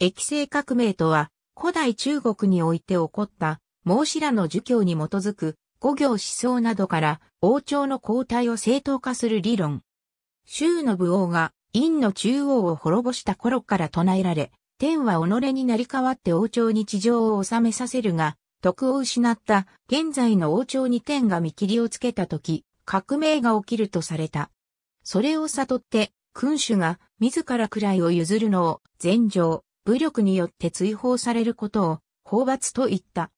液性革命とは、古代中国において起こった、孟子らの儒教に基づく、五行思想などから、王朝の交代を正当化する理論。周の武王が、陰の中央を滅ぼした頃から唱えられ、天は己になり代わって王朝に地上を治めさせるが、徳を失った現在の王朝に天が見切りをつけた時、革命が起きるとされた。それを悟って、君主が自ら位を譲るのを、禅上、武力によって追放されることを法罰と言った。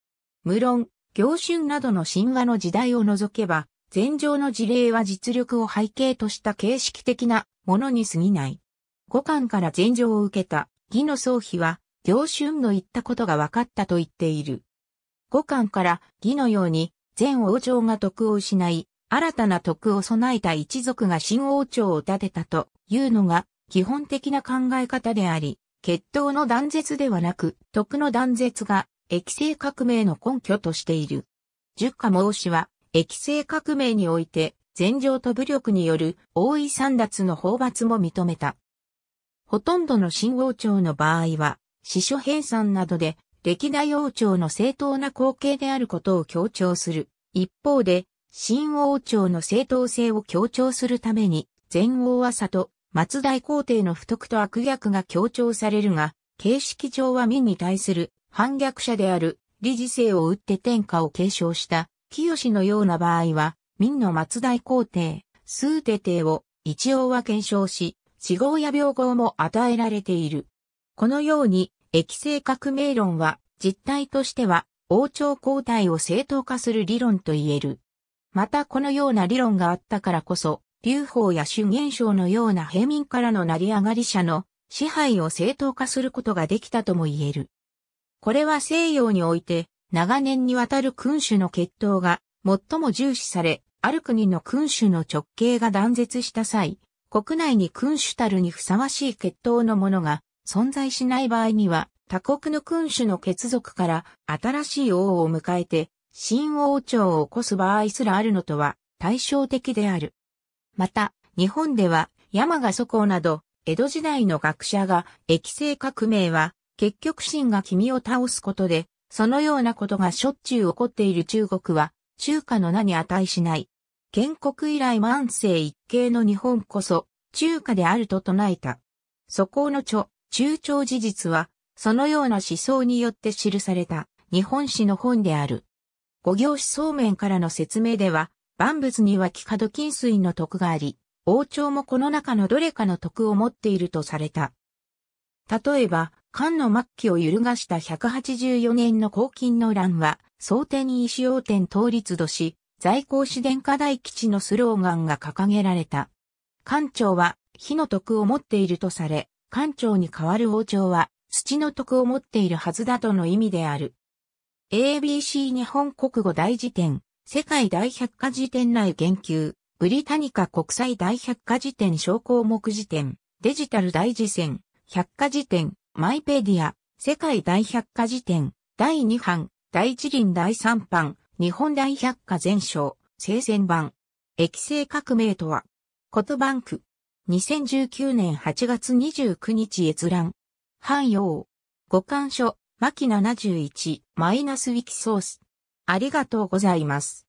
無論、行春などの神話の時代を除けば、前上の事例は実力を背景とした形式的なものに過ぎない。五巻から前上を受けた義の宗妃は、行春の言ったことが分かったと言っている。五巻から義のように、前王朝が徳を失い、新たな徳を備えた一族が新王朝を建てたというのが基本的な考え方であり、血統の断絶ではなく、徳の断絶が、液性革命の根拠としている。十家孟子は、液性革命において、禅情と武力による王位三奪の法罰も認めた。ほとんどの新王朝の場合は、司書編纂などで、歴代王朝の正当な後継であることを強調する。一方で、新王朝の正当性を強調するために、禅王は里、松代皇帝の不徳と悪逆が強調されるが、形式上は民に対する反逆者である理事性を打って天下を継承した清のような場合は、民の松代皇帝、数帝帝を一応は検証し、死号や病号も与えられている。このように、液性革命論は実態としては王朝交代を正当化する理論と言える。またこのような理論があったからこそ、流法や主現象のような平民からの成り上がり者の支配を正当化することができたとも言える。これは西洋において長年にわたる君主の決闘が最も重視され、ある国の君主の直系が断絶した際、国内に君主たるにふさわしい血統のものが存在しない場合には、他国の君主の血族から新しい王を迎えて、新王朝を起こす場合すらあるのとは対照的である。また、日本では山賀祖公など、江戸時代の学者が、液性革命は、結局真が君を倒すことで、そのようなことがしょっちゅう起こっている中国は、中華の名に値しない。建国以来万世一系の日本こそ、中華であると唱えた。祖この著、中朝事実は、そのような思想によって記された、日本史の本である。五行思想面からの説明では、万物には幾角金水の徳があり、王朝もこの中のどれかの徳を持っているとされた。例えば、漢の末期を揺るがした184年の黄金の乱は、蒼天に石王天倒立度し、在庫市殿下大基地のスローガンが掲げられた。官庁は火の徳を持っているとされ、官庁に代わる王朝は土の徳を持っているはずだとの意味である。ABC 日本国語大辞典世界大百科事典内言及、ブリタニカ国際大百科事典小項目辞典、デジタル大辞典、百科事典、マイペディア、世界大百科事典、第2版、第一輪第3版、日本大百科全書、生前版。液性革命とは、コトバンク。2019年8月29日閲覧。汎用。五感書、マキ71、マイナスウィキソース。ありがとうございます。